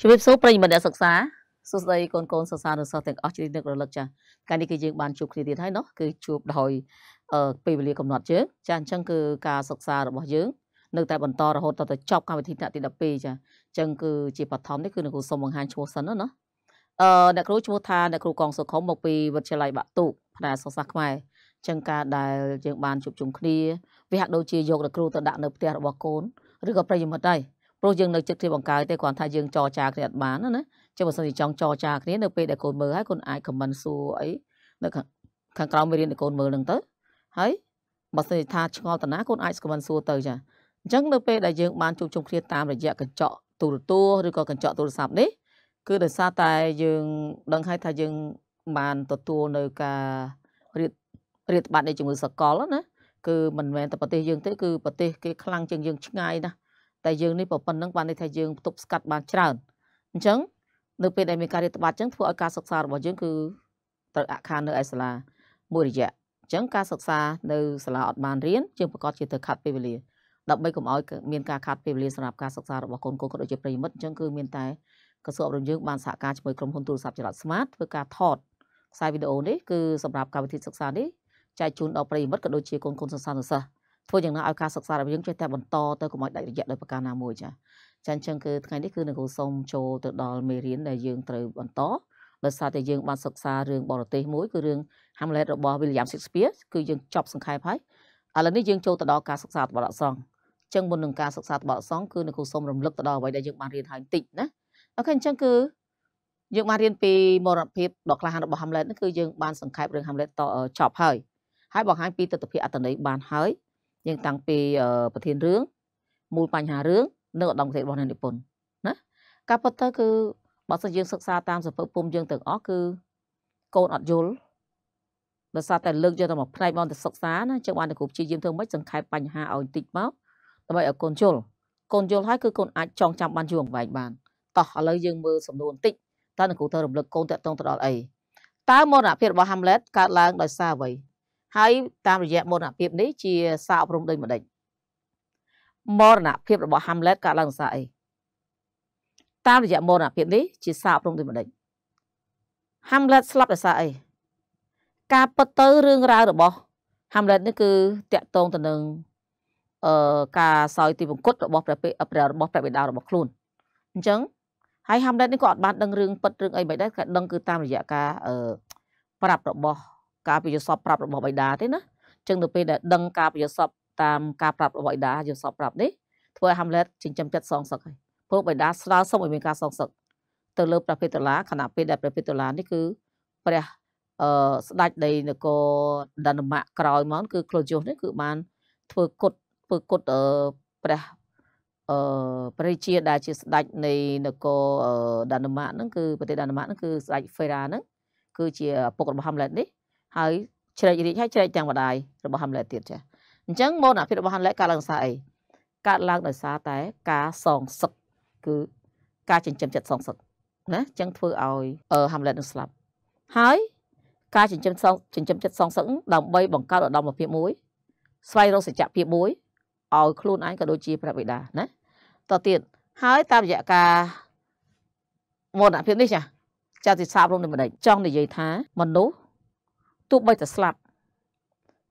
ជម្រាបសួរប្រិយមិត្តអ្នកសិក្សាសួស្តីកូនកូនសិស្សានុសិស្សទាំងអស់ជ្រាបនឹករលឹកចា៎ថ្ងៃនេះគឺយើងបានជួបគ្នាទៀតហើយเนาะគឺជួបដោយពេលវេលាកំណត់យើងចាអញ្ចឹងគឺការសិក្សារបស់យើងនៅតែបន្តរហូតដល់ទៅចប់កម្មវិធីថ្នាក់ទី12ចាអញ្ចឹងគឺជាបឋមនេះគឺលោកគ្រូសូមបង្ហាញឈ្មោះសិនណាណាអឺអ្នកគ្រូឈ្មោះថាអ្នកគ្រូកងសុខុមមកពីវិទ្យាល័យបាក់ទូកផ្នែកសិក្សាខ្មែរអញ្ចឹងការដែលយើងបានជួបជុំគ្នាវាហាក់ដូចជាយកអ្នកគ្រូទៅដាក់នៅផ្ទះរបស់កូនឬក៏ប្រិយមិត្តដែរព្រោះយើងនៅចិត្តគ្នាបង្កើតទេគ្រាន់ថាយើងចរចាគ្នាអត់បានណាចឹងបើសិនជាចង់ចរចាគ្នានៅពេលដែលកូនមើលហើយកូនអាច comment សួរអីនៅខាងក្រោមមេរៀនដែលកូនមើលហ្នឹងទៅហើយបើសិនជាថាឆ្ងល់តាណាកូនអាច comment សួរទៅចាអញ្ចឹងនៅពេលដែលយើងបានជួបជុំគ្នាតាមរយៈកញ្ចក់ទូរទស្សន៍ឬក៏កញ្ចក់ទូរស័ព្ទនេះគឺដោយសារតែយើងដឹងហើយថាយើងបានទទួលនៅការរៀបរៀបបាត់នៃជំងឺសកលណាគឺមិនមែនតែប្រទេសយើងទេគឺប្រទេសគេខ្លាំងជាងយើងឆ្ងាយណាស់តែយើងនេះប៉ុណ្ណឹងបានន័យថាយើងទប់ស្កាត់បានច្រើនអញ្ចឹងនៅពេលដែលមានការរៀបតបអញ្ចឹងធ្វើឲ្យការសិក្សារបស់យើងគឺត្រូវអខាននៅឯសាលាមួយរយៈអញ្ចឹងការសិក្សានៅសាលាអត់បានរៀនជាងប្រកាសជាត្រូវខាត់ពេលវេលាដើម្បីកុំឲ្យមានការខាត់ពេលវេលាសម្រាប់ការសិក្សារបស់កូនកូនក៏ដូចជាប្រិមិត្តអញ្ចឹងគឺមានតែក្រសួងអប់រំយើងបានសហការជាមួយក្រុមហ៊ុនទូរស័ព្ទចល័ត Smart ធ្វើការថតខ្សែវីដេអូនេះគឺសម្រាប់កម្មវិធីសិក្សានេះចែកជូនដល់ប្រិមិត្តក៏ដូចជាកូនកូនសិស្សានុសិស្សធ្វើយ៉ាងណាឲ្យការសិក្សារបស់យើងចេះតែបន្តទៅកុំឲ្យដាច់រយៈដោយប្រការណាមួយចា៎ចាអញ្ចឹងគឺថ្ងៃនេះគឺនឹងគូសូមចូលទៅដល់មេរៀនដែលយើងត្រូវបន្តដោយសារតែយើងបានសិក្សារឿងបរទេសមួយគឺរឿង Hamlet របស់ William Shakespeare គឺយើងចប់សង្ខេបហើយឥឡូវនេះយើងចូលទៅដល់ការសិក្សាតបអក្សរចឹងមុននឹងការសិក្សាតបអក្សរគឺនៅគូសូមរំលឹកទៅដល់អ្វីដែលយើងបានរៀនហើយបន្តិចណាអូខេអញ្ចឹងគឺយើងបានរៀនពីមរណភាពដ៏ក្លាហានរបស់ Hamlet នេះគឺយើងបានសង្ខេបរឿង Hamlet តចប់ហើយហើយបង្ហាញពីទស្សនវិជ្ជាអត្តន័យបានហើយយើងតាំងពីប្រធានរឿងមូលបញ្ហារឿងនៅឧត្តមគតិរបស់អ្នកនិពន្ធណាការពិតទៅគឺបើសិនយើងសិក្សាតាមសភុពុំយើងទាំងអស់គឺកូនអត់យល់ដោយសារតែលើកយកតែមកផ្នែកមកទៅសិក្សាណាចឹងបានតែគ្រូព្យាយាមធ្វើម៉េចសង្ខេបបញ្ហាឲ្យបន្តិចមកដើម្បីឲ្យកូនយល់កូនយល់ហើយគឺកូនអាចចងចាំបានយូរអង្វែងបានតោះឥឡូវយើងមើលសំណួរបន្តិចតើអ្នកគ្រូត្រូវរំលឹកកូនតកតងទៅដល់អីតើមរណភាពរបស់ Hamlet កើតឡើងដោយសារអ្វីហើយតាមរយៈមរណភាពនេះជាសារអប់រំដូចម្ដេចមរណភាពរបស់ Hamlet កើតឡើងសារអីតាមរយៈមរណភាពនេះជាសារអប់រំដូចម្ដេច Hamlet ស្លាប់ដោយសារអីការពិតទៅរឿងរ៉ាវរបស់ Hamlet នេះគឺតាក់ទងទៅនឹងអឺការសោយទីវង្គតរបស់ព្រះពេព្រះរបស់ព្រះបិតារបស់ខ្លួនអញ្ចឹងហើយ Hamlet នេះក៏អត់បានដឹងរឿងពិតរឿងអីមិនដែរគាត់ដឹងគឺតាមរយៈការអឺប្រាប់របស់ការពយសពប្រាប់របស់បិតាទេណាចឹងទៅពេលដែលដឹងការពយសពតាមការប្រាប់របស់បិតាយសពប្រាប់នេះធ្វើឲ្យហាំឡេតចិញ្ចឹមចិត្តសងសឹកហើយព្រោះបិតាស្នើសុំឲ្យមានការសងសឹកទៅលើព្រះភេតុលាខណៈពេលដែលព្រះភេតុលានេះគឺព្រះអឺស្ដេចនៃនគរដណ្មាក់ក្រោយមកគឺក្លូជុសនេះគឺបានធ្វើគុតធ្វើគុតអឺព្រះអឺព្រះជាដែលជាស្ដេចនៃនគរដណ្មាក់ហ្នឹងគឺប្រទេសដណ្មាក់ហ្នឹងគឺស្ដេចហ្វេរ៉ាហ្នឹងគឺជាឪពុករបស់ហាំឡេតនេះហើយជ្រែករាជហើយជ្រែកទាំងម្ដាយរបស់ហាំឡេតទៀតចាអញ្ចឹងមោនអាភិរបស់ហាំឡេតកើតឡើងសារអីកើតឡើងដោយសារតែការសងសឹកគឺការចិញ្ចឹមចិត្តសងសឹកណាអញ្ចឹងធ្វើឲ្យហាំឡេតនឹងស្លាប់ ហើយការចិញ្ចឹមសងចិញ្ចឹមចិត្តសងសឹកដើម្បីបង្កើតឧត្តមភាពមួយស្វែងរកសច្ចភាពមួយឲ្យខ្លួនឯងក៏ដូចជាព្រះបិតាណាតទៅទៀតហើយតាមរយៈការមរណភាពនេះចាចាទិសាបរំលំមិនដេចចង់និយាយថាមនុស្សទោះបីតែស្លាប់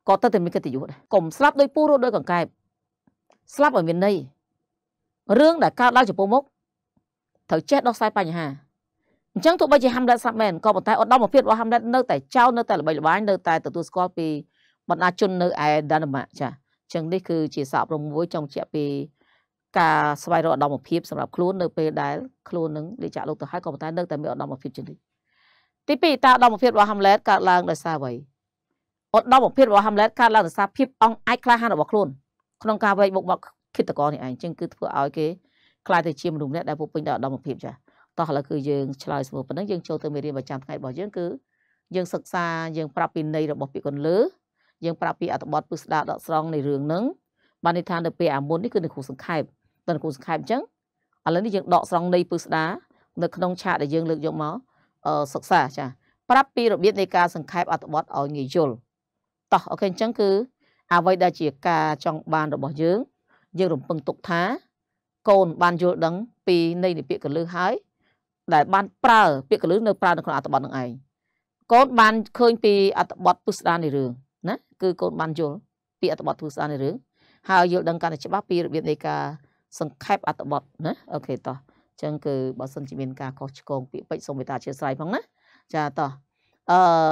ក៏ទៅតែមានកិត្តិយសដែរកុំស្លាប់ដោយពូរស់ដោយកង្កែបស្លាប់ឲ្យមានន័យរឿងដែលកើតឡើងចំពោះមុខត្រូវចេះដោះស្រាយបញ្ហាអញ្ចឹងទោះបីជាហាំឡេតស្លាប់មែនក៏ប៉ុន្តែឧត្តមភាពរបស់ហាំឡេតនៅតែចោលនៅតែល្បីល្បាញនៅតែទទួលស្គាល់ពីបណ្ដាជននៅឯដានម៉ាចាអញ្ចឹងនេះគឺជាសារប្រមួយចង់ជែកពីការស្វែងរកឧត្តមភាពសម្រាប់ខ្លួននៅពេលដែលខ្លួននឹងលេចចាក់លោកទៅហើយក៏ប៉ុន្តែនៅតែមានឧត្តមភាពជានិច្ចទី2តើឧត្តមភាពរបស់ Hamlet កើតឡើងដោយសារអ្វីឧត្តមភាពរបស់ Hamlet កើតឡើងដោយសារភាពអង់អាចក្លាហានរបស់ខ្លួនក្នុងការវែកមុខមកគិតកោនេះឯងចឹងគឺធ្វើឲ្យគេខ្លាចទៅជាមនុស្សម្នាក់ដែលពុះពេញដោយឧត្តមភាពចាស់តោះឥឡូវគឺយើងឆ្លើយសួរប៉ុណ្ណឹងយើងចូលទៅមេរៀនប្រចាំថ្ងៃរបស់យើងគឺយើងសិក្សាយើងប្រាប់ពីន័យរបស់ពាក្យកន្លើយើងប្រាប់ពីអត្ថបទពុស្ដារដកស្រង់នៃរឿងហ្នឹងបានន័យថានៅពេលអាមុននេះគឺនៅគ្រូសង្ខេបតើគ្រូសង្ខេបអញ្ចឹងឥឡូវនេះយើងដកស្រង់ន័យពុស្ដារនៅក្នុងឆាកដែលយើងលើកយកមកសិក្សាចាប្រាប់ពីរបៀបនៃការសង្ខេបអត្ថបទឲ្យងាយយល់តោះអូខេអញ្ចឹងគឺអ្វីដែលជាការចង់បានរបស់យើង យើងរំពឹងទុកថា កូនបានយល់ដឹងពីនៃនៃពាក្យកលឹះហើយដែលបានប្រើពាក្យកលឹះនៅប្រើនៅក្នុងអត្ថបទនឹងឯងកូនបានឃើញពីអត្ថបទពុស្ដានៃរឿងណាគឺកូនបានយល់ពីអត្ថបទពុស្ដានៃរឿងហើយយល់ដឹងកាន់តែច្បាស់ពីរបៀបនៃការសង្ខេបអត្ថបទណាអូខេតោះចឹងគឺបើសិនជាមានការខុសឆ្គងពាក្យពេចន៍សូមមេត្តាអធិស្ឋានផងណាចាតោះ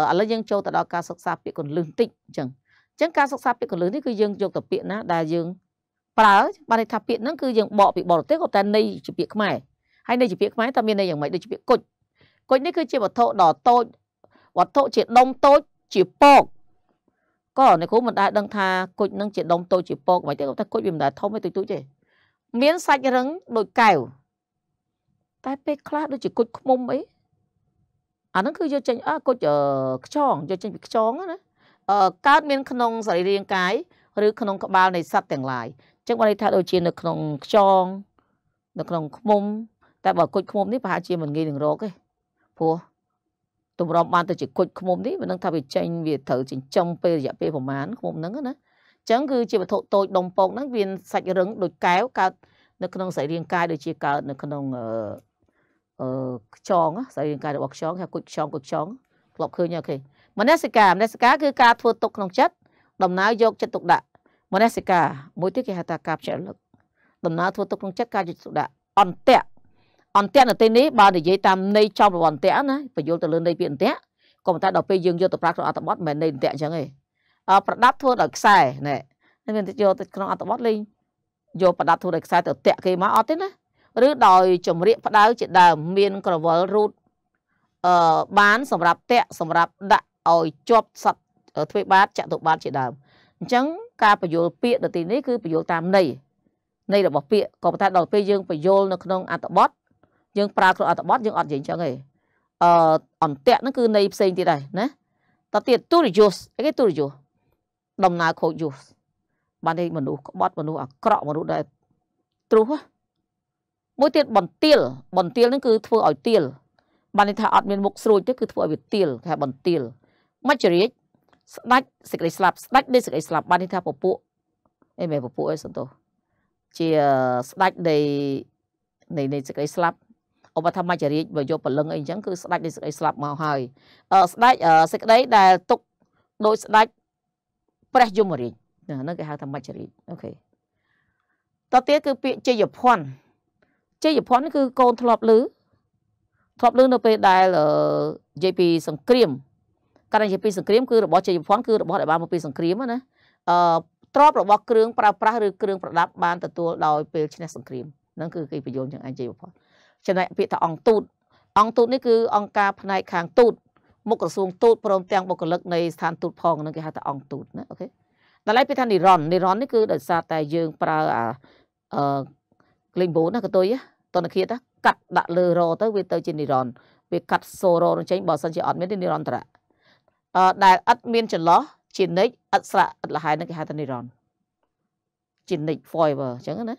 អឺឥឡូវយើងចូលទៅដល់ការសិក្សាពាក្យកੁੰលឹះបន្តិចចឹងចឹងការសិក្សាពាក្យកੁੰលឹះនេះគឺយើងយកទៅពាក្យណាដែលយើងប្រើបានន័យថាពាក្យហ្នឹងគឺយើងបកពីបរទេសក៏តែនៃជាពាក្យខ្មែរហើយនៃជាពាក្យខ្មែរតើមានន័យយ៉ាងម៉េចដូចជាពាក្យគុជគុជនេះគឺជាវត្ថុដ៏តូចវត្ថុជាដុំតូចជាពកក៏អ្នកគ្រូមិនដែលដឹងថាគុជនឹងជាដុំតូចជាពកមិនទេគាត់ថាគុជវាមិនដែលធំទេទូចទូចទេមានសាច់រឹងដូចកែវតែពេលខ្លះដូចជាគុជខ្មុំអីអាហ្នឹងគឺយកចេញអើគុជខ្ចងយកចេញពីខ្ចងណាកើតមានក្នុងសរីរាង្គកាយឬក្នុងក្បាលនៃសត្វទាំងឡាយអញ្ចឹងបើន័យថាដូចជានៅក្នុងខ្ចងនៅក្នុងខ្មុំ តែបើគុជខ្មុំនេះប្រហែលជាមិនងាយនឹងរកទេព្រោះតម្រាំបានទៅជាគុជខ្មុំនេះមិនដឹងថាវាចេញវាត្រូវចិញ្ចឹមពេលរយៈពេលប្រហែលខ្មុំហ្នឹងណាចឹងគឺជាវត្ថុតូចដុំពងហ្នឹងវាសាច់រឹងដូចកែវកើតនៅក្នុងសរីរាង្គកាយដូចជាកើតនៅក្នុងអឺខ្ចងស្អីរាងកាយរបស់ខ្ចងថាគុជខ្ចងគុជខ្ចងធ្លាប់ឃើញអូខេមនសិការមនសិការគឺការធ្វើទុកក្នុងចិត្តដំណើរយកចិត្តទុកដាក់មនសិការមួយទៀតគេហៅថាការភ្ញាក់រលឹក ដំណើរធ្វើទុកក្នុងចិត្តការយកចិត្តទុកដាក់អន្តៈអន្តៈនៅទីនេះបើនិយាយតាមន័យចំរបស់អន្តៈណាបញ្យល់ទៅលើន័យពាក្យអន្តៈក៏ប៉ុន្តែដល់ពេលយើងយកទៅប្រាក្នុងអត្ថបទមិនមែនន័យអន្តៈអញ្ចឹងទេអប្រដាប់ធ្វើដោយខ្សែណែមានយកទៅក្នុងអត្ថបទលេងយកប្រដាប់ធ្វើដោយខ្សែទៅតាក់គេមកអត់ទេណាឬដោយជំរាកផ្ដៅជាដើមមានក្រវិលរូតអឺបាន សម្រាប់តាក់សម្រាប់ដាក់ឲ្យជាប់សັດទ្វេបាតចតុបាតជាដើមអញ្ចឹងការបញ្យលពាក្យនៅទីនេះគឺបញ្យលតាមន័យន័យរបស់ពាក្យក៏ប៉ុន្តែដល់ពេលយើងបញ្យលនៅក្នុងអត្ថបទយើងប្រើក្នុងអត្ថបទយើងអត់និយាយអញ្ចឹងទេអឺអន្តៈហ្នឹងគឺន័យផ្សេងទៀតដែរណាតទៀតទុរយុសអីគេទុរយុសដំណើរខូចយុសបានតែមនុស្សក្បត់មនុស្សអាក្រក់មនុស្សដែលទ្រុសមួយទៀតបន្ទាលបន្ទាលហ្នឹងគឺធ្វើឲ្យទាលបានន័យថាអត់មានមុខស្រួចទេគឺធ្វើឲ្យវាទាលគេហៅបន្ទាលមច្ចរាជស្ដាច់សេចក្តីស្លាប់ស្ដាច់នៃសេចក្តីស្លាប់បានន័យថាពពួកអីមែនពពួកអីសន្តោសជាស្ដាច់នៃនៃនៃសេចក្តីស្លាប់ឧបធម្មចរិយបើយកព្រលឹងអីអញ្ចឹងគឺស្ដាច់នៃសេចក្តីស្លាប់មកហើយស្ដាច់សេចក្តីដែលទុកដោយស្ដាច់ព្រះយមរាជហ្នឹងគេហៅថាមច្ចរិយអូខេតទៅទៀតគឺពាក្យជ័យភ័ណ្ឌជ័យភ័ណ្ឌគឺកូនធ្លាប់លឺធ្លាប់លឺនៅពេលដែលនិយាយពីសង្គ្រាមកាលនិយាយពីសង្គ្រាមគឺរបស់ជ័យភ័ណ្ឌគឺរបស់ដែលបានមកពីសង្គ្រាមណាអឺទ្របរបស់គ្រឿងប្រើប្រាស់ឬគ្រឿងប្រដាប់បានទទួលដោយពេលឈ្នះសង្គ្រាមនឹងគឺគេបញ្យល់ជាងអាជីវផលចំណែកពាក្យថាអង្គទូត អង្គទូតនេះគឺអង្គការផ្នែកខាងទូតមុខក្រសួងទូតព្រមទាំងបុគ្គលិកនៃស្ថានទូតផងនឹងគេហៅថាអង្គទូតណាអូខេដល់ហើយពាក្យថានិរន្តនិរន្តនេះគឺដោយសារតែយើងប្រើអាលេខ9ណាកតុយតនឃាតកាត់ដាក់លើរទៅវាទៅជានិរន្តរ៍វាកាត់សូររនឹងចេញបើសិនជាអត់មាននិរន្តរៈអឺដែលឥតមានចន្លោះជានិច្ចឥតស្រៈឥតលហើយនឹងគេហៅថានិរន្តរ៍ជានិច្ច forever អញ្ចឹងណា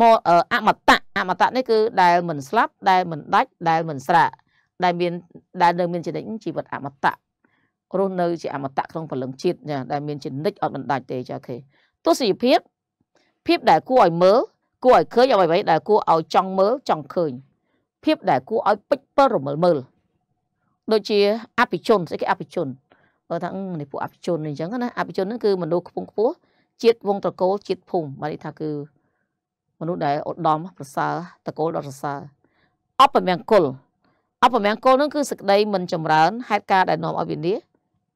មកអមតៈអមតៈនេះគឺដែលមិនស្លាប់ដែលមិនដាច់ដែលមិនស្រាក់ដែលមានដែលនៅមានចនិចជីវិតអមតៈរស់នៅជាអមតៈក្នុងពលឹងជាតិចាដែលមានចនិចអត់មិនដាច់ទេចាអូខេទស្សនីយភាពភាពដែលគួរឲ្យមើលគួរឲ្យឃើញអ្វីៗដែលគួរឲ្យចង់មើលចង់ឃើញភាពដែលគួរឲ្យពេចពើរមើលមើលដូចជាអភិជនស្អីគេអភិជនបើថានេះពួកអភិជនអញ្ចឹងណាអភិជនហ្នឹងគឺមនុស្សខ្ពង់ខ្ពស់ជាតិវងត្រកូលជាតិភូមិបាទនេះថាគឺមនុស្សដែលឧត្តមប្រសើរត្រកូលដ៏ប្រសើរអពមង្គលអពមង្គលហ្នឹងគឺ សក្តីមិនចម្រើនហេតុការដែលនាំឲ្យវិនាស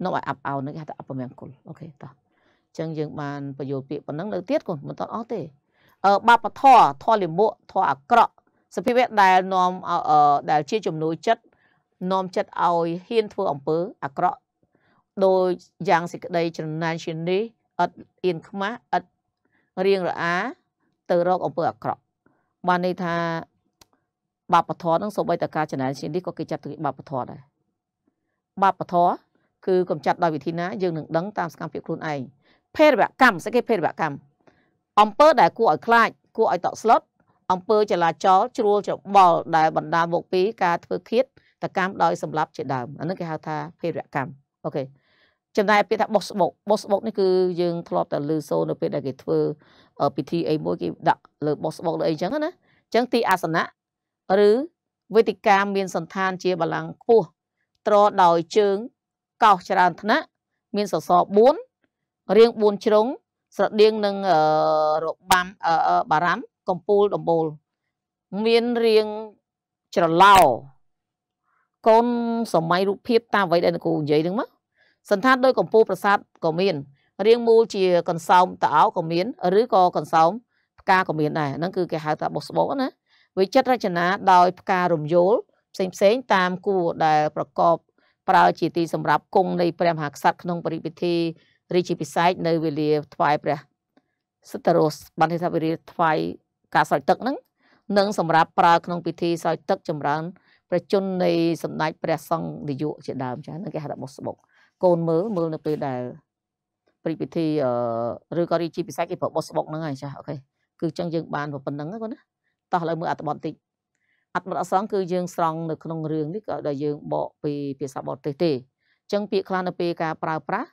នាំឲ្យអាប់អោនហ្នឹងគេហៅថាអពមង្គលអូខេតោះអញ្ចឹងយើង បានបញ្យល់ពាក្យប៉ុណ្ណឹងនៅទៀតកូនមិនតអស់ទេបបធរធរលិមុខធរអាក្រក់សភាវៈដែលនាំដែលជាចំនួនចិត្តនាំចិត្តឲ្យហ៊ានធ្វើអំពើអាក្រក់ដោយយ៉ាងសេចក្តីច្រណែនជានេះឥតអៀនខ្មាស់ឥតរៀងរអាទៅរកអំពើអាក្រក់បានន័យថាបាបធរនឹងសូម្បីតែការច្រណែនជានេះក៏គេចាត់ទុកបាបធរដែរបាបធរគឺកំចាត់ដោយវិធីណាយើងនឹងដឹងតាមសកម្មភាពខ្លួនឯងភេរវកម្មស្អីគេភេរវកម្មអំពើដែលគួរឲ្យខ្លាចគួរឲ្យតក់ស្លុតអំពើចលាចលជ្រួលច្របល់ដែលបណ្ដាលមកពី ការធ្វើឃាតតកម្មដោយសម្លាប់ជាដើមអានឹងគេហៅថាភេរកម្មអូខេចំណែកពាក្យថាបោះស្បុកបោះស្បុកនេះគឺយើងធ្លាប់តែឮសូរនៅពេលដែលគេធ្វើពិធីអីមួយគេដាក់លើបោះស្បុកលើអីចឹងណាអញ្ចឹងទីអាសនៈឬវេទិកាមានសន្តានជាបលាំងខ្ពស់ត្រដោយជើងកោសច្រើនថ្នាក់មានសសរ4រាង4ជ្រុងស្រដៀងនឹងរបាំបារាំកំពូលដំបូលមានរាងច្រឡោកូនសម័យរូបភាពតាមអ្វីដែលលោកគ្រូនិយាយហ្នឹងមកសន្តានដោយកំពូលប្រាសាទក៏មានរាងមូលជាកន្សោមតោក៏មានឬក៏កន្សោមផ្កាក៏មានដែរហ្នឹងគឺគេហៅថាបុសបោកណាវិចិត្ររចនា ដោយផ្ការំយោលផ្សេងផ្សេងតាមគូដែលប្រកបប្រើ ជាទីសម្រាប់គង់នៃព្រះមហាក្សត្រក្នុងពិធីរីជាពិសេសនៅវេលាថ្វាយព្រះសតរោសបានថាវេលាថ្វាយការស្រោចទឹកហ្នឹងនិងសម្រាប់ប្រើក្នុងពិធីស្រោចទឹកចម្រើន ប្រជជននៃសម្ដេចព្រះសង្ឃនាយកជាដើមចានឹងគេហៅថាបុសបុកកូនមើលមើលនៅពេលដែលព្រិពិធីឬក៏រីជាពិសេសគេប្រើបុសបុកហ្នឹងហើយចាអូខេគឺចឹងយើងបានប៉ុណ្្នឹងគាត់ណាតោះឥឡូវមើលអត្ថបទបន្តិចអត្ថបទអសង គឺយើងស្រង់នៅក្នុងរឿងនេះក៏ដែលយើងបកពីភាសាបរទេសទេអញ្ចឹងពាក្យខ្លះនៅពេលការប្រើប្រាស់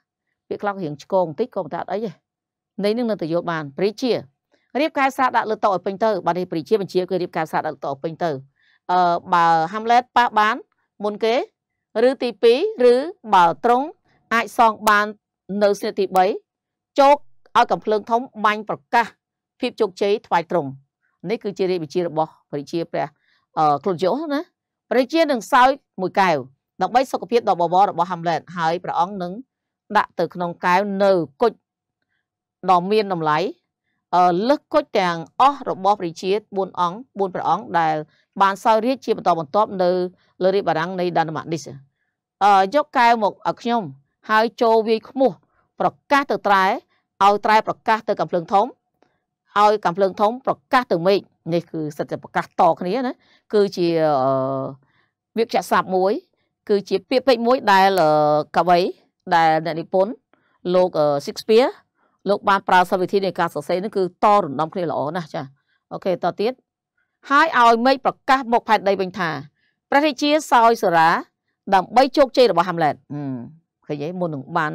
ពាក្យខ្លងរៀងឆ្កងបន្តិចក៏មិនថាអីទេនៃនឹងនឹងទៅយល់បានព្រីជារៀបការស្រាដាក់លើតោឲ្យពេញទៅបាទនេះព្រីជាបញ្ជាគឺរៀបការស្រាដាក់លើតោឲ្យពេញទៅអឺបើហាំឡេតប៉ះបានមុនគេឬទី2ឬបើត្រង់អាចសងបាននៅស្នេហ៍ទី3ជោគឲ្យកំភ្លើងធំបាញ់ប្រកាសភាពជោគជ័យថ្វាយត្រង់នេះគឺជារាជវិជារបស់ព្រះជាព្រះខ្លួនយោណាព្រះជានឹងសោយមួយកែវដើម្បីសុខភាពដល់បវររបស់ហាំឡេតហើយព្រះអង្គនឹងដាក់ទៅក្នុងកែវនៅគុជដ៏មានតម្លៃលើសគុជទាំងអស់របស់ព្រះជា4អង្គ4ព្រះអង្គដែល បានសោយរាជជាបន្តបន្ទាប់នៅលើរាជបារាំងនៃដាណម៉ាឌីសអឺយកកែវមកឲ្យខ្ញុំហើយចូលវាយឃ្មោះប្រកាសទៅត្រែឲ្យត្រែប្រកាសទៅកំភ្លើងធំឲ្យកំភ្លើងធំប្រកាសទៅមេឃនេះគឺសិតតែប្រកាសតគ្នាណាគឺជាអឺវាក្យស័ព្ទមួយ គឺជាពាក្យពេចន៍មួយដែលកវីដែលអ្នកនិពន្ធលោក Shakespeare លោកបានប្រើសិល្បវិធីនៃការសរសេរនេះគឺតរំដំគ្នាល្អណាស់ចាអូខេតទៀតហើយឲ្យមេឃប្រកាសមកផែនដីវិញថាព្រះរាជាសោយសារាដើម្បីជោគជ័យរបស់ Hamlet ឃើញទេមុននឹងបាន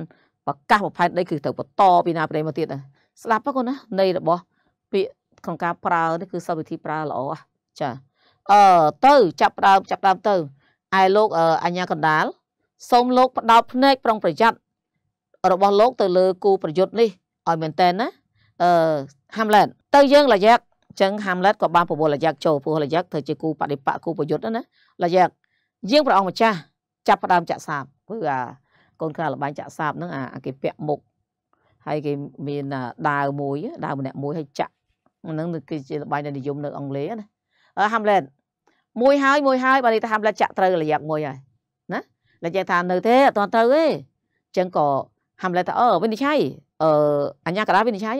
ប្រកាសមកផែនដីគឺត្រូវបន្តពីណាប្រេមកទៀតណាស្ដាប់ហ្នឹងណានៃរបស់ពាក្យក្នុងការប្រើនេះគឺសិល្បវិធីប្រើល្អចាអឺទៅចាប់ដើមចាប់ដើមទៅឯលោកអញ្ញាកណ្ដាលសូមលោកផ្ដោតភ្នែកប្រុងប្រយ័ត្នរបស់លោកទៅលើគូប្រយុទ្ធនេះឲ្យមែនតើណាអឺហាំឡេតទៅយើងលាយ៉ាក់ចឹងហាំឡេតក៏បានប្រមូលលាយ៉ាក់ចូលព្រោះលាយ៉ាក់ធ្វើជាគូបដិបកគូប្រយុទ្ធណាលាយ៉ាក់យើងព្រះអង្គម្ចាស់ចាប់ផ្ដើមចាក់សាបគឺអាកូនខ្នាលបាញ់ចាក់សាបហ្នឹងអាគេពាក់មុខហើយគេមានដាវមួយដាវម្នាក់មួយហើយចាក់ហ្នឹងគឺជាល្បែងដែលនិយមនៅអង់គ្លេសណាហាំឡេតមួយហើយមួយហើយបាទនេះថាហាំឡេតចាក់ត្រូវលាយ៉ាក់មួយហើយដែលយើងថានៅទេអត់ទាន់ត្រូវទេអញ្ចឹងក៏ហាំឡេតថាអឺវិនិច្ឆ័យអឺអញ្ញាកដាវិនិច្ឆ័យ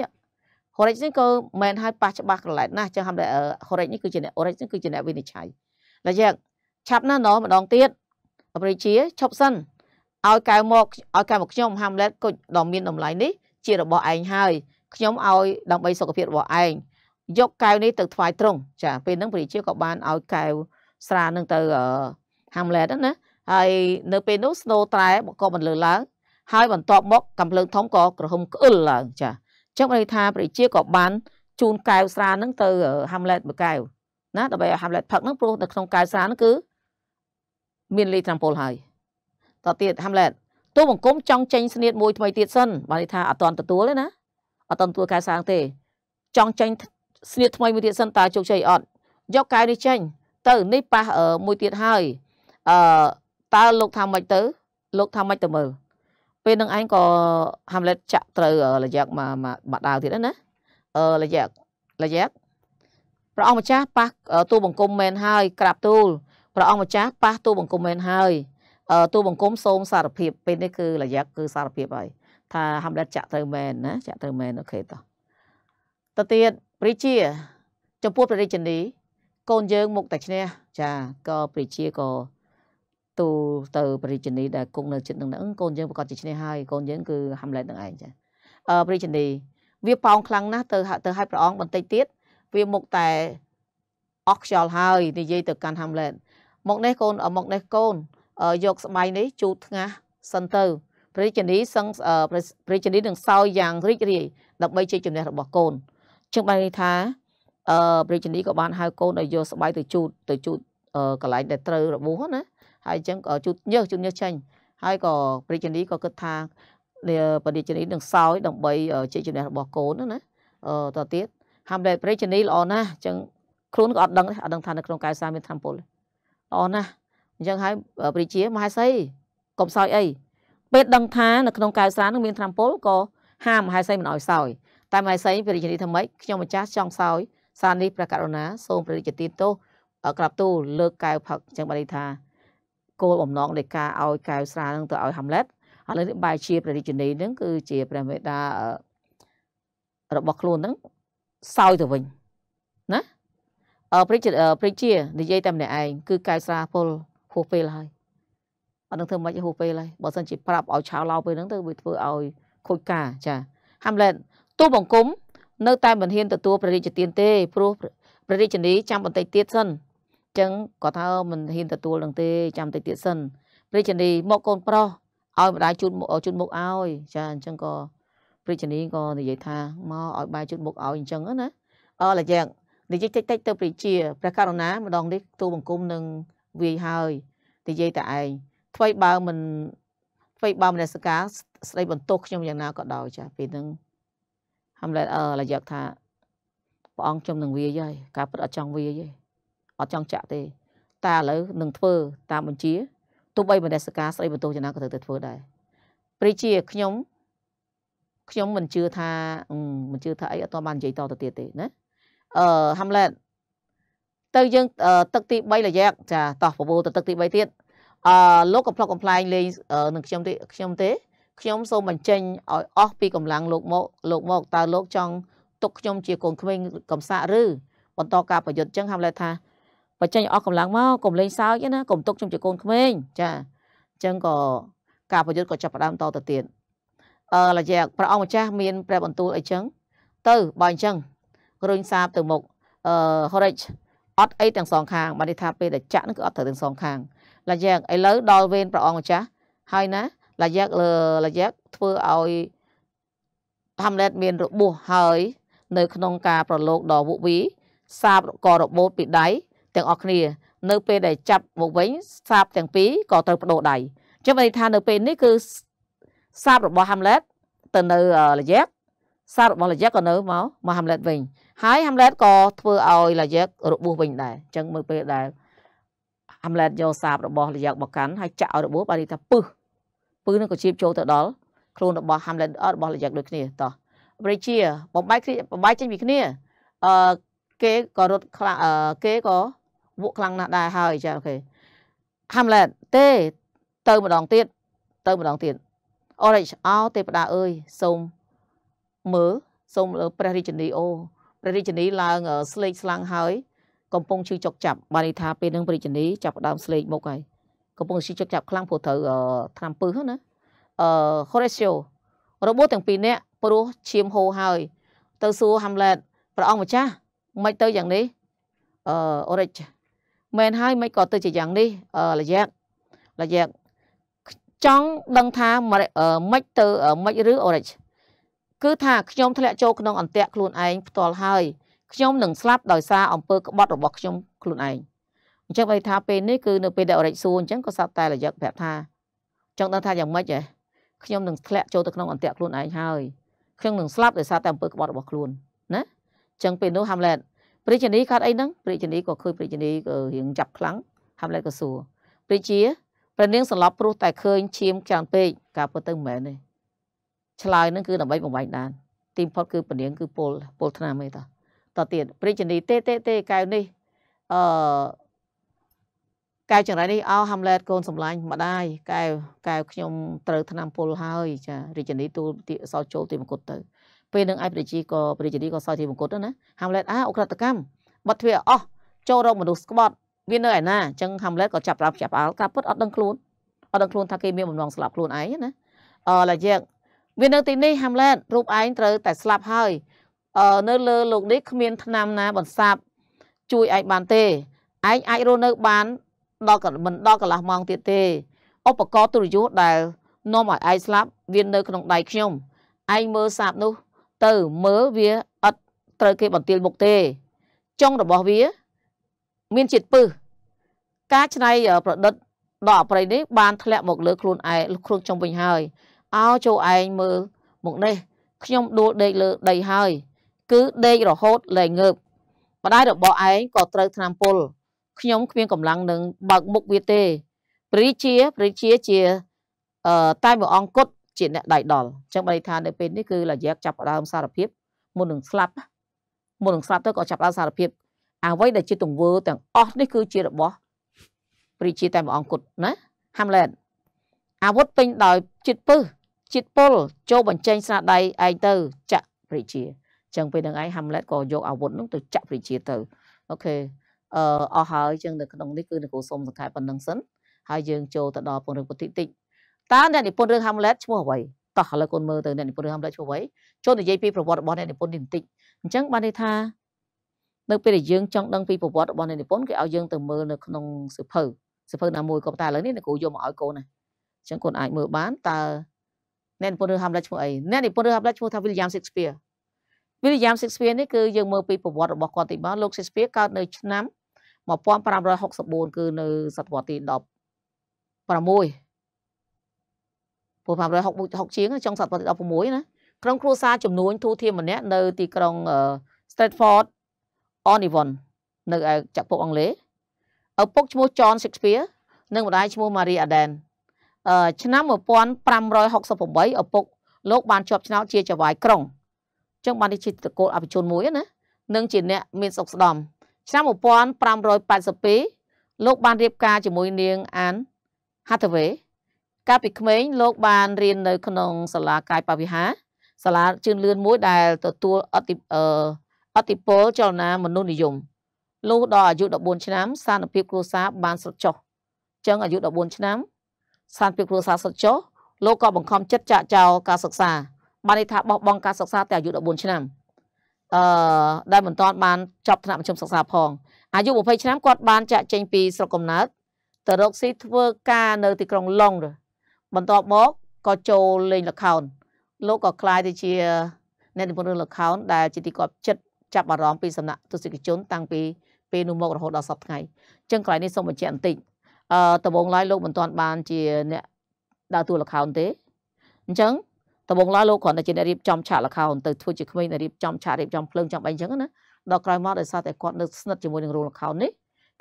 ហូរិចនេះក៏មិនហើយប៉ះច្បាស់កន្លែងណាអញ្ចឹងហាំឡេតហូរិចនេះគឺជាអ្នកហូរិចនេះគឺជាអ្នកវិនិច្ឆ័យដែលយើងឆាប់ណាស់ណោះម្ដងទៀតអបរិជាឈប់សិនឲ្យកៅមកឲ្យកៅមកខ្ញុំហាំឡេតគុជដ៏មានតម្លៃនេះជារបស់ឯងហើយខ្ញុំឲ្យដើម្បីសុខភាពរបស់ឯងយកកៅនេះទៅថ្វាយត្រង់ចាពេលហ្នឹងព្រះរាជាក៏បានឲ្យកៅស្រានឹងទៅហាំឡេតណាហើយនៅពេលនោះស្នូត្រែក៏មិនលើឡើងហើយបន្ទាប់មកកំភ្លើងធំក៏ក្រហមក្អឹលឡើងចាអញ្ចឹងបានថាព្រះជាក៏បាន ជូនកែវស្រានឹង ទៅហាំឡេតមួយកែវណាដើម្បីឲ្យហាំឡេតផឹកនឹងព្រោះនៅក្នុងកែវស្រានឹងគឺមានលេខត្រាំពុលហើយតទៀតហាំឡេតទូបង្គំចង់ចេញស្នៀតមួយថ្មីទៀតសិនបានន័យថាអត់តន់ទទួលទេណាអត់តន់ទទួលកែវស្រាទេ ចង់ចេញស្នៀតថ្មីមួយទៀតសិនតើជោគជ័យអត់យកកែវនេះចេញទៅនេះប៉ះមួយទៀតហើយអឺតើលោកថាម៉េចទៅ លោកថាម៉េចទៅមើលពេលនឹងឯងក៏ Hamlet ចាក់ត្រូវរយៈមកមកដាវទៀតណាអឺរយៈរយៈព្រះអង្គម្ចាស់ប៉ះទូបង្គំមែន ហើយក្រាបទូលព្រះអង្គម្ចាស់ប៉ះទូបង្គំមែនហើយទូបង្គំសូមសារភាពពេលនេះគឺរយៈគឺសារភាពហើយថា Hamlet ចាក់ត្រូវមែនណាចាក់ត្រូវមែនអូខេតោះទៅទៀតព្រះជាចំពោះព្រះរាជនី កូនយើងមុខតែឈ្នះចាក៏ព្រះជាក៏ទូលទៅព្រះជនីដែលគង់នៅចិត្តនឹងហ្នឹងកូនយើងប្រកាសជាឈ្នះហើយកូនយើងគឺហាំឡេតនឹងឯងចាអឺព្រះជនី វាប៉ោងខ្លាំងណាស់ទៅទៅឲ្យព្រះអង្គបន្តិចទៀតវាមកតែអស់ខ្យល់ហើយនិយាយទៅកាន់ហាំឡេតមកនេះកូនមកនេះកូនយកស្បៃនេះជូតថ្ងាសសិនទៅព្រះជនីសឹងព្រះជនីនឹងសោយយ៉ាងរីករាយដើម្បីជាជំនះរបស់កូនជាងបានន័យថាអឺព្រះជនីក៏បានហៅកូនឲ្យយកស្បៃទៅជូត ទៅជូតកន្លែងដែលត្រូវរបួសណាហើយអញ្ចឹងក៏ជូតញើសជូតញើសចេញហើយក៏ព្រះជនីក៏គិតថាព្រះជនីនឹងសោយដើម្បីជ័យជំនះរបស់កូនណាតទៅទៀតហាំឡេតព្រះជនីល្អណាស់អញ្ចឹងខ្លួនក៏អត់ដឹងអត់ដឹងថានៅក្នុងកាយសាមានធម្មពលល្អណាស់អញ្ចឹងហើយព្រះជាមហេសីកុំសោយអីពេលដឹងថានៅក្នុងកាយសានឹងមានធម្មពលក៏ហាមមហេសីមិនឲ្យសោយតែមហេសីព្រះជនីថាម៉េចខ្ញុំម្ចាស់ចង់សោយសារនេះព្រះករុណាសូមព្រះរាជទានទោសក្រាបទូលលើកកែវផឹកអញ្ចឹងបានន័យថាគោលបំណងនៃការឲ្យកែវស្រានឹងទៅឲ្យ Hamlet ឥឡូវនេះបែរជាព្រះរាជនីនឹងគឺជាព្រះមេដារបស់ខ្លួននឹងសោយទៅវិញណាអព្រះជាព្រះជានិយាយតែម្នាក់ឯងគឺកែវស្រាពលហួសពេលហើយអត់នឹងធ្វើមិនហួសពេលហើយបើសិនជាប្រាប់ឲ្យឆៅឡោពេលហ្នឹងទៅវាធ្វើឲ្យខូចការចាហាំឡែតទូបង្គំនៅ តែមិនហ៊ានទទួលព្រះរាជទានទេព្រោះព្រះរាជនី ចាំបន្តិចទៀតសិនចឹងគាត់ថាមិនហ៊ានទទួលនឹងទេចាំតិចទៀតសិនព្រះជនីមកកូនប្រុសឲ្យម្ដាយជូនមុខជូនមុខឲ្យចាអញ្ចឹងក៏ព្រះជនីក៏និយាយថាមកឲ្យបាយជូនមុខឲ្យអញ្ចឹងណាអរយ៉ាងនិយាយតិចតិចទៅព្រះជាព្រះករុណាម្ដងនេះទូបង្គំនឹងវាយហើយនិយាយតែឯងថ្មីបើមិនថ្មីបើមនសិការស្ដីបន្ទោសខ្ញុំយ៉ាងណាក៏ដោយចាពេលហ្នឹងហាំឡែតអររយៈថាព្រះអង្គខ្ញុំនឹងវាយហើយការពិតអត់ចង់វាយទេអត់ចង់ចាក់ទេតែឥឡូវនឹងធ្វើតាមបញ្ជាទោះបីមនសិការស្អីបន្ទោសយ៉ាងណាក៏ត្រូវតែធ្វើដែរព្រះជាខ្ញុំខ្ញុំមិនជឿថាមិនជឿថាអីអត់ទាន់បាននិយាយតទៅទៀតទេណាអឺហាំឡេតទៅយើងទឹកទី3រយៈចាតោះប្រមូលទៅទឹកទី3ទៀតអឺលោកកំ plong កំ plain លេងនឹងខ្ញុំទេខ្ញុំទេខ្ញុំសូមបញ្ចេញឲ្យអស់ពីកម្លាំងលោក មក លោក មកតើលោកចង់ទុកខ្ញុំជាកូនក្មេងកំសាកឬបន្តការប្រយុទ្ធចឹងហាំឡេតថាបើចេញអស់កម្លាំងមកកុំលេងសើចណាកុំទុកខ្ញុំជាកូនក្មេងចាអញ្ចឹងក៏ការប្រយុទ្ធក៏ចាប់ផ្ដើមតទៅទៀតអឺរយៈព្រះអង្គម្ចាស់មានព្រះបន្ទូលអីចឹងទៅបើអញ្ចឹងរុញសាបទៅមុខអឺ Horage អត់អីទាំងសងខាងបានន័យថាពេលដែលចាក់នោះគឺអត់ត្រូវទាំងសងខាងរយៈឥឡូវដល់វេនព្រះអង្គម្ចាស់ហើយណារយៈរយៈធ្វើឲ្យ Hamlet មានរបួសហើយ នៅក្នុងការប្រឡូកដល់វុវី សាបក៏របូតពីដៃទាំងអស់គ្នានៅពេលដែលចាប់មកវិញសាបទាំងពីរក៏ត្រូវបដូរដៃចឹងបានន័យថានៅពេលនេះគឺសាបរបស់ Hamlet ទៅនៅលាយេកសាបរបស់លាយេកក៏នៅមកមក Hamlet វិញហើយ Hamlet ក៏ធ្វើឲ្យលាយេករបួសវិញដែរចឹងមើលពេលដែល Hamlet យកសាបរបស់លាយេកមកកាន់ហើយចាក់ឲ្យរបួសបានន័យថាពឹសពឹសនឹងក៏ជៀបចូលទៅដល់ខ្លួនរបស់ Hamlet របស់លាយេកដូចគ្នាតោះព្រះជាបំបាយគ្នាបំបាយចេញពីគ្នាអឺគេក៏រត់ខ្លាំងគេក៏វក់ខ្លាំងណាស់ដែរហើយចាអូខេ Hamlet ទេទៅម្ដងទៀតទៅម្ដងទៀត Orange អោទេពតាអើយសូមមើលសូមលើព្រះរាជនីអូព្រះរាជនីឡើងស្លេកស្លាំងហើយ កំពុងឈឺចុកចាប់បានន័យថាពេលនឹងព្រះរាជនីចាប់ដើមស្លេកមុខហើយកំពុងឈឺចុកចាប់ខ្លាំងព្រោះត្រូវថ្នាំពឹសហ្នឹងណាអឺ Horatio របួសទាំងពីរនាក់ព្រោះឈាមហូរហើយទៅសួរ Hamlet ព្រះអង្គម្ចាស់មិនទៅយ៉ាងនេះអឺ Orange មែនហើយមិនក៏ទៅជាយ៉ាងនេះរយៈរយៈចង់ដឹងថាមិនទៅមិនឬ orange គឺថាខ្ញុំធ្លាក់ចូលក្នុងអន្ទាក់ខ្លួនឯងផ្ទាល់ហើយខ្ញុំនឹងស្លាប់ដោយសារអំពើក្បត់របស់ខ្ញុំខ្លួនឯងអញ្ចឹងបើថាពេលនេះគឺនៅពេលដែល orange សួរអញ្ចឹងក៏សត្វតែរយៈប្រាប់ថាចង់ដឹងថាយ៉ាងម៉េចឯងខ្ញុំនឹងធ្លាក់ចូលទៅក្នុងអន្ទាក់ខ្លួនឯងហើយខ្ញុំនឹងស្លាប់ដោយសារតែអំពើក្បត់របស់ខ្លួនណាអញ្ចឹងពេលនោះហាំឡែតព្រះជនីខាត់អីហ្នឹងព្រះជនីក៏ឃើញព្រះជនីក៏រៀងចាប់ខ្លាំងហាប់ឡែកក៏សួរព្រះជាព្រះនាងសន្លប់ព្រោះតែឃើញឈាមច្រើនពេកការពិតទៅមិនមែនទេឆ្លើយហ្នឹងគឺដើម្បីបំបញ្ដានទីបំផុតគឺព្រះនាងគឺ ពលពលឆ្នាំឯតោះតទៀតព្រះជនីទេទេទេកែវនេះអឺកែវចង្រៃនេះអោហាំឡែតកូនសម្លាញ់ម្ដាយកែវកែវខ្ញុំត្រូវឆ្នាំពលហើយ ចារាជនីទូលសោចូលទីមកុដទៅពេលនឹងឯប្រជាក៏ប្រជានីក៏សោយទីមង្គតណាហាំឡេតអាអ ுக ្រិតកម្មបាត់ទ្វាអស់ចូលរកមនុស្សស្បត់វានៅឯណាអញ្ចឹងហាំឡេតក៏ចាប់ប្រាប់ចាប់ផ្អើលក្រាប់ពុតអត់ដឹងខ្លួនអត់ដឹងខ្លួនថាគេមានបំណងស្លាប់ខ្លួនឯងណាអឺឡាយកវានៅទីនេះហាំឡេតរូបឯងត្រូវតែស្លាប់ហើយអឺនៅលើលោកនេះគ្មានថ្នាំណាបន្សាបជួយឯងបានទេឯងអាចរស់នៅបានដល់មិនដល់កន្លះម៉ោងទៀតទេឧបករណ៍ទុរយោដែលនាំឲ្យឯងស្លាប់វានៅក្នុងដៃខ្ញុំឯងមើលសាបនោះទៅមើលវាអត់ត្រូវគេបន្ទាលមុខទេចុងរបស់វាមានជាតិពឹសការច្នៃប្រឌិតដល់អប្រិយនេះបានធ្លាក់មកលើខ្លួនឯងខ្លួនខ្ញុំវិញហើយអោចូលឯងមើលមកនេះខ្ញុំដួលដេកលើដីហើយគឺដេករហូតលែងងើបម្ដាយរបស់ឯងក៏ត្រូវឆ្នាំពល ខ្ញុំគ្មានកម្លាំងនឹងបើកមុខវាទេព្រះរាជាព្រះរាជាជាអឺតែមួយអង្គគត់ជាអ្នកដៃដល់អញ្ចឹងបានន័យថានៅពេលនេះគឺលាយកចាប់ផ្ដើមសារភាពមុននឹងស្លាប់មុននឹងស្លាប់ទៅក៏ចាប់ផ្ដើមសារភាពអ្វីដែលជាទង្វើទាំងអស់នេះគឺជារបស់ព្រះជាតែម្អងគុតណាហាំឡែតអាវុធពេញដោយចិត្តពឹសចិត្តពលចូលបញ្ចេញស្នាដៃឯងទៅចាក់ព្រះជាអញ្ចឹងពេលហ្នឹងឯងហាំឡែតក៏យកអាវុធហ្នឹងទៅចាក់ព្រះជាទៅអូខេអឺអស់ហើយអញ្ចឹងនៅក្នុងនេះគឺនគរសុំសង្ខេបប៉ុណ្្នឹងសិនហើយយើងចូលទៅដល់ពង្រឹងពុទ្ធិតិចតើអ្នកនិពន្ធរឿង Hamlet ឈ្មោះអ្វីតោះឥឡូវកូនមើលទៅអ្នកនិពន្ធរឿង Hamlet ឈ្មោះអ្វីចូលនិយាយពីប្រវត្តិរបស់អ្នកនិពន្ធនេះបន្តិចអញ្ចឹងបានន័យថានៅពេលដែលយើងចង់ដឹងពីប្រវត្តិរបស់អ្នកនិពន្ធគេឲ្យយើងទៅមើលនៅក្នុងសៀវភៅសៀវភៅណាមួយក៏តែឥឡូវនេះអ្នកគ្រូយកមកឲ្យកូនណាអញ្ចឹងកូនអាចមើលបានតើអ្នកនិពន្ធរឿង Hamlet ឈ្មោះអីអ្នកនិពន្ធរឿង Hamlet ឈ្មោះថា William Shakespeare William Shakespeare នេះគឺយើងមើលពីប្រវត្តិរបស់គាត់ទីមកលោក Shakespeare កើតនៅឆ្នាំ1564គឺនៅសតវត្សទី10 6ព្រោះ560 60ជាងចុងសតវត្សទី16ណាក្រុមគ្រួសារចំនួនទូធាមម្នាក់នៅទីក្រុង Stratford Onivon នៅឯចក្រភពអង់គ្លេសឪពុកឈ្មោះ John Shakespeare និងម្ដាយឈ្មោះ Mary Aden ឆ្នាំ1568ឪពុកលោកបានជាប់ឆ្នោតជាចៅហ្វាយក្រុងចឹងបាននេះជាតកូលអភិជនមួយណានិងជាអ្នកមានសុខស្ដំឆ្នាំ1582លោកបានរៀបការជាមួយនាងអាន Hathaway កាលពីក្មេងលោកបានរៀននៅក្នុងសាលាកាយបវិហារសាលាជឿនលឿនមួយដែលទទួលអតិអតិពលចលនាមនុស្សនិយមលុះដល់អាយុ14ឆ្នាំស្ថានភាពគ្រួសារបានស្រុតចុះចឹងអាយុ14ឆ្នាំស្ថានភាពគ្រួសារស្រុតចុះលោកក៏បង្ខំចិត្តចាក់ចោលការសិក្សាបានន័យថាបោះបង់ការសិក្សាតែអាយុ14ឆ្នាំអឺដែលមិនទាន់បានចប់ថ្នាក់មធ្យមសិក្សាផងអាយុ20ឆ្នាំគាត់បានចាក់ចេញពីស្រុកកំណើតទៅរកស៊ីធ្វើការនៅទីក្រុងឡុងបន្ទាប់មកក៏ចូលលេងល្ខោនលោកក៏ក្លាយទៅជាអ្នកនិពន្ធរឿងល្ខោនដែលជាទីគាប់ចិត្តចាប់អារម្មណ៍ពីសំណាក់ទស្សនិកជន តាំងពីពេលនោះមករហូតដល់សពថ្ងៃអញ្ចឹងកន្លែងនេះសូមបញ្ជាក់បន្តិចអឺដំបងឡាយលោកមិនទាន់បានជាអ្នកដើរតួល្ខោនទេអញ្ចឹងដំបងឡាយលោកគ្រាន់តែជាអ្នករៀបចំឆាកល្ខោនទៅធ្វើជាក្មេងអ្នករៀបចំឆាករៀបចំភ្លើងចំអីអញ្ចឹងណាដល់ក្រោយមកដោយសារតែគាត់នៅស្និទ្ធជាមួយនឹងរឿងល្ខោននេះ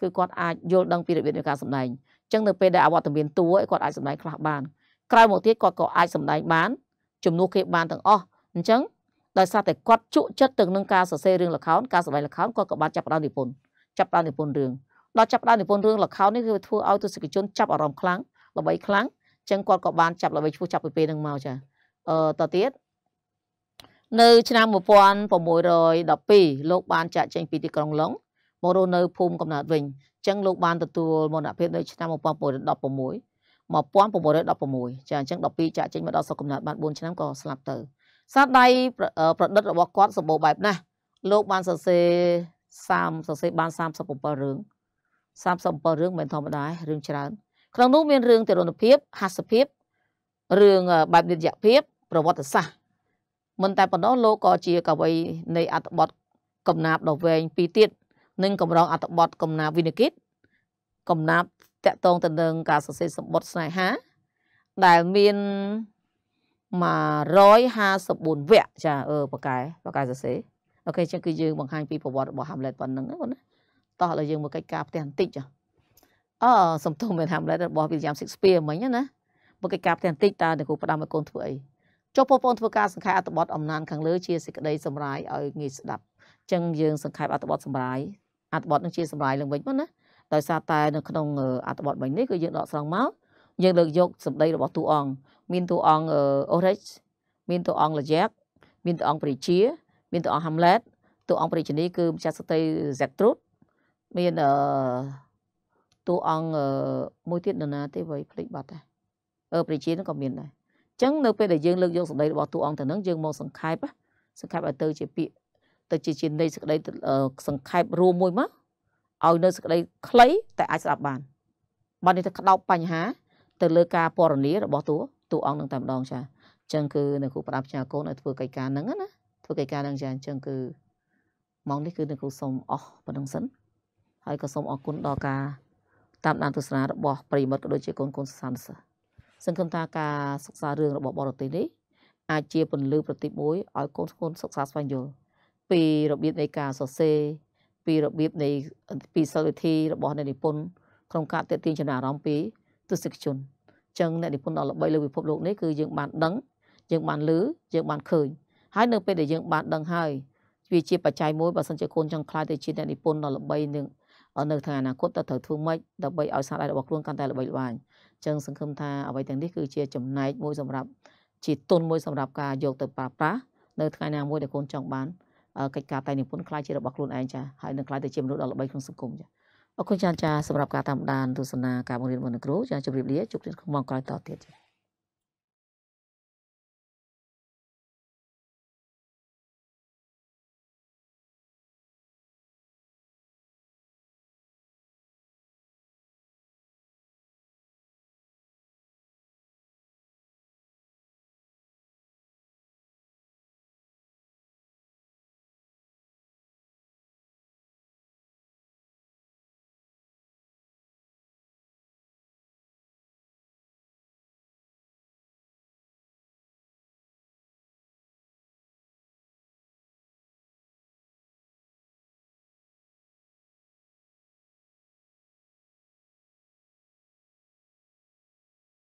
គឺគាត់អាចយល់ដឹងពីរបៀបនៃការសម្ដែងអញ្ចឹងនៅពេលដែលអវត្តមានតួគាត់អាចសម្ដែងខ្លះបានក្រោយមកទៀតគាត់ក៏អាចសម្ដែងបានជំនួសគេបានទាំងអស់អញ្ចឹងដោយសារតែគាត់ជក់ចិត្តទៅនឹងការសរសេររឿងលខោនការសម្ដែងលខោនគាត់ក៏បានចាប់ផ្ដើមនិពន្ធចាប់ផ្ដើមនិពន្ធរឿងដល់ចាប់ផ្ដើមនិពន្ធរឿងលខោននេះគឺធ្វើឲ្យទស្សនិកជនចាប់អារម្មណ៍ខ្លាំងល្បីខ្លាំងអញ្ចឹងគាត់ក៏បានចាប់ល្បីឈ្មោះចាប់ពីពេលហ្នឹងមកចាអឺតទៅទៀតនៅឆ្នាំ1612លោកបានចាក់ចេញពីទីក្រុងឡុងមករស់នៅភូមិកំណើតវិញអញ្ចឹងលោកបាន ទទួលមរណភាពនៅឆ្នាំ1616 1916ចាអញ្ចឹង12ចាក់ចេញមកដល់សុខកំណើតបាន4ឆ្នាំក៏ស្លាប់ទៅសាដៃប្រឌិតរបស់គាត់សម្បូរបែបណាស់លោកបានសរសេរ30សរសេរបាន37រឿង37រឿងមិនធម្មតារឿងច្រើន ក្នុងនោះមានរឿងទិរណភាព ហាសភាពរឿងបែបនិយភាពប្រវត្តិសាស្ត្រមិនតែប៉ុណ្ណោះលោកក៏ជាកវីនៃអត្ថបទកំណាបដ៏វែងពីរទៀតនិងកម្រងអត្ថបទកំណាបវិនិកិតកំណាបតកតងទៅនឹងការសរសេរសម្បត្តិស្នេហាដែលមាន154វគ្គចាអឺបកែបកែសរសេរអូខេចឹងគឺយើងបង្ហាញពីប្រវត្តិរបស់ Hamlet ប៉ុណ្្នឹងណាតោះឥឡូវយើងមកកិច្ចការផ្ទះបន្តិចចាអឺសំទុំមែន Hamlet របស់ William Shakespeare មិញណាមកកិច្ចការផ្ទះបន្តិចតើអ្នកគ្រូផ្ដាំឲ្យកូនធ្វើអីចុះបងប្អូនធ្វើការសង្ខេបអត្ថបទអំណានខាងលើជាសេចក្តីសម្រាយឲ្យងាយស្ដាប់ចឹងយើងសង្ខេបអត្ថបទសម្រាយអត្ថបទនឹងជាសម្រាយឡើងវិញមកណាដោយសារតែនៅក្នុងអត្ថបទបិញនេះគឺយើងដកស្រង់មកយើងលើកយកសម្ដីរបស់តួអង្គមានតួអង្គ Orange មានតួអង្គ Lejak មានតួអង្គព្រះជាមានតួអង្គ Hamlet តួអង្គព្រះជានីគឺម្ចាស់សតី Zetrude មានអឺតួអង្គមួយទៀតនរណាទេវៃភ្លេចបាត់ដែរអឺព្រះជានឹងក៏មានដែរអញ្ចឹងនៅពេលដែលយើងលើកយកសម្ដីរបស់តួអង្គទៅនឹងយើងមកសង្ខេបសង្ខេបឲ្យទៅជាពាក្យទៅជាជានៃសក្តីសង្ខេបរួមមួយមកឲ្យនៅសក្តីខ្លីតែអាចស្ដាប់បានបើនេះទៅក្តោបបញ្ហា ទៅលើ ការពរនីរបស់តួតួអង្គនឹងតែម្ដងចាអញ្ចឹងគឺនៅគ្រូផ្ដាប់ផ្ញើកូនឲ្យធ្វើកិច្ចការហ្នឹងណាធ្វើកិច្ចការហ្នឹងចាអញ្ចឹងគឺម៉ោងនេះគឺនៅគ្រូសូមអស់ប៉ុណ្្នឹងសិនហើយក៏សូមអរគុណដល់ការតាមដានទស្សនារបស់ប្រិមិត្តក៏ដូចជាកូនកូនសានសិស្សសង្ឃឹមថាការសិក្សារឿងរបស់បរទេសនេះអាចជាពន្លឺប្រទីបមួយឲ្យកូនកូនសិក្សាស្វែងយល់ពីរបៀបនៃការសរសេរពីរបៀបនៃពីសិលវិធីរបស់អ្នកនិពន្ធក្នុងការទាក់ទាញចំណារអារម្មណ៍ពីទស្សនិកជនអញ្ចឹងអ្នកនិពន្ធដ៏ល្បីលើពិភពលោកនេះគឺយើងបានដឹងយើងបានលឺយើងបានឃើញហើយនៅពេលដែលយើងបានដឹងហើយវាជាបច្ច័យមួយបើសិនជាខ្លួនចង់ខ្លាយទៅជាអ្នកនិពន្ធដ៏ល្បីនឹងនៅថ្ងៃអនាគតតើត្រូវធ្វើម៉េចដើម្បីឲ្យសារដៃរបស់ខ្លួនកាន់តែល្បីល្បាញអញ្ចឹងសង្ឃឹមថាអ្វីទាំងនេះគឺជាចំណែកមួយសម្រាប់ ជាទុនមួយសម្រាប់ការយកទៅប្រើប្រាស់នៅថ្ងៃណាមួយដែលខ្លួនចង់បានកិច្ចការតែនិពន្ធខ្លាយជារបស់ខ្លួនឯងចាហើយនឹងខ្លាយទៅជាមនុស្សដ៏ល្បីក្នុងសង្គមចាអរគុណចាចាសម្រាប់ការតាមដានទស្សនាការបង្រៀនរបស់លោកគ្រូចាជម្រាបលាជួបគ្នាក្នុងម៉ោងក្រោយតទៀតចា